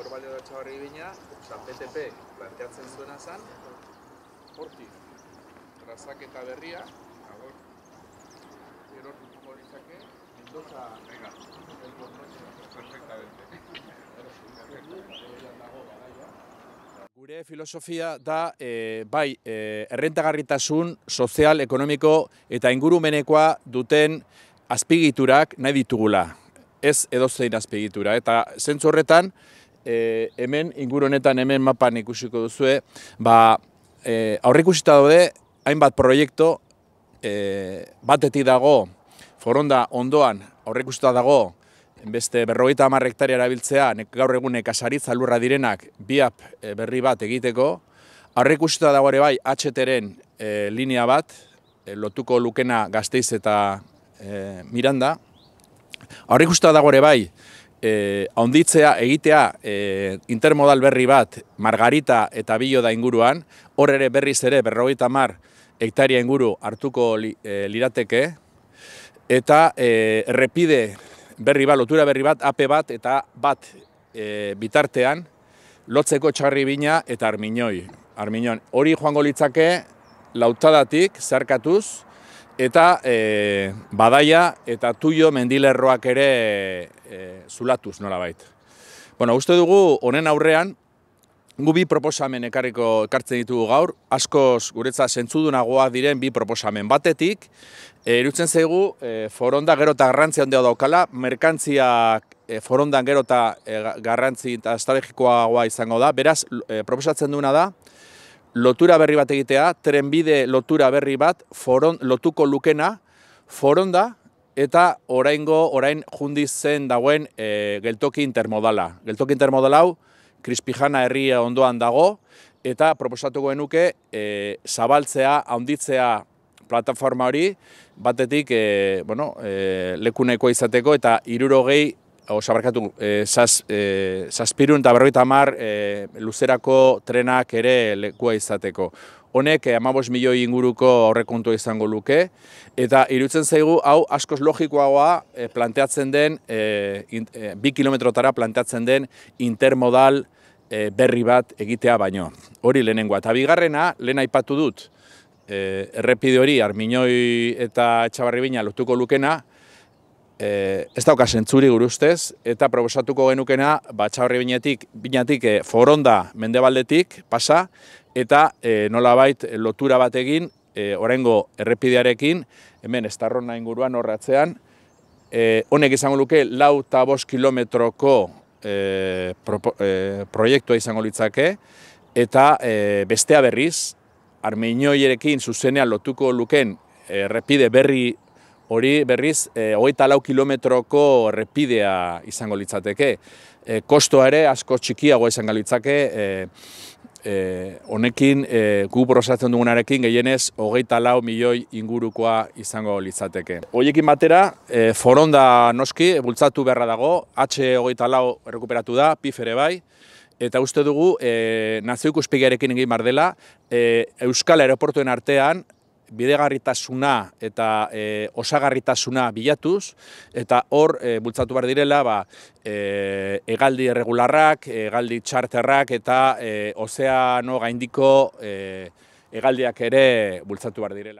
hor da Txabarri bina, eta PTP planteatzen zuena zan, horti, razak eta berria, agor, gero hori zake, Mendoza, venga, el Gure filosofia da eh, bai eh, errentagarritasun sozial, ekonomiko eta ingurumenekoa duten azpigiturak nahi ditugula. Ez edozein azpigitura. Eta zentzu horretan, e, hemen, inguru honetan hemen mapan ikusiko duzue, ba, e, aurrikusita daude, hainbat proiektu, e, batetik dago, foronda ondoan, aurreikusita dago, beste berrogeita hamar hektaria erabiltzea, gaur egun nekazaritz alurra direnak, biap e, berri bat egiteko, aurreikusita dago ere bai, atxeteren e, linea bat, e, lotuko lukena gazteiz eta e, miranda, aurreikusita dago ere bai, eh, onditzea egitea eh, intermodal berri bat margarita eta bilo da inguruan, hor ere berriz ere berrogeita mar hektaria inguru hartuko eh, lirateke, eta eh, errepide berri bat, lotura berri bat, ape bat eta bat eh, bitartean, lotzeko txarri bina eta arminoi. Arminoan, hori joango litzake lautadatik zarkatuz, eta e, badaia eta tuio mendilerroak ere e, zulatuz nolabait. Bueno, uste dugu honen aurrean gu bi proposamen ekarriko ekartzen ditugu gaur, askoz guretza zentzudunagoa diren bi proposamen batetik, e, zaigu e, foronda gero eta garrantzia ondea daukala, merkantziak e, forondan gero eta e, garrantzi eta izango da, beraz e, proposatzen duna da, lotura berri bat egitea, trenbide lotura berri bat, foron, lotuko lukena, foronda, eta oraingo, orain jundi zen dagoen eh, geltoki intermodala. Geltoki intermodala hau, krispijana herria ondoan dago, eta proposatuko genuke eh, zabaltzea, handitzea plataforma hori, batetik e, bueno, lekunekoa izateko eta irurogei osa barkatu, eh, zaz, eh, zazpirun eta berroita eh, luzerako trenak ere lekua izateko. Honek e, amabos milioi inguruko horrekuntua izango luke, eta irutzen zaigu, hau askoz logikoagoa e, planteatzen den, bi kilometrotara planteatzen den intermodal berri bat egitea baino. Hori lehenengoa, eta bigarrena, lehen aipatu dut, errepide hori, arminoi eta etxabarri lotuko lukena, e, ez dauka zentzuri guruztez, eta probosatuko genukena batxaurri binetik, binatik e, eh, foronda mendebaldetik pasa, eta e, nolabait lotura batekin, e, orengo errepidearekin, hemen ez inguruan horratzean, honek izango luke lau eta bost kilometroko e, pro, proiektua izango litzake, eta e, bestea berriz, armeinoierekin zuzenean lotuko luken errepide berri hori berriz e, hogeita kilometroko errepidea izango litzateke. E, kostoa ere asko txikiago izan galitzake, eh, honekin e, gu prosatzen dugunarekin gehienez hogeita lau milioi ingurukoa izango litzateke. Hoiekin batera, foronda noski, bultzatu beharra dago, H hogeita lau errekuperatu da, pifere bai, eta uste dugu e, nazio egin dela Euskal Aeroportuen artean bidegarritasuna eta e, osagarritasuna bilatuz, eta hor e, bultzatu behar direla ba, e, egaldi erregularrak, egaldi txarterrak eta e, ozeano gaindiko e, egaldiak ere bultzatu behar direla.